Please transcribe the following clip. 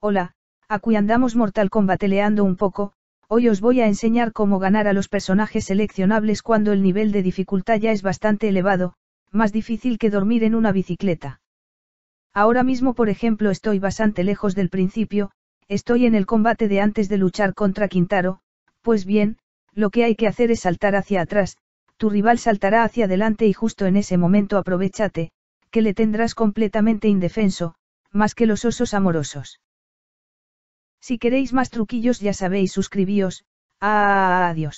Hola, aquí andamos Mortal combateleando un poco, hoy os voy a enseñar cómo ganar a los personajes seleccionables cuando el nivel de dificultad ya es bastante elevado, más difícil que dormir en una bicicleta. Ahora mismo por ejemplo estoy bastante lejos del principio, estoy en el combate de antes de luchar contra Quintaro, pues bien, lo que hay que hacer es saltar hacia atrás, tu rival saltará hacia adelante y justo en ese momento aprovechate, que le tendrás completamente indefenso, más que los osos amorosos. Si queréis más truquillos ya sabéis suscribíos, adiós.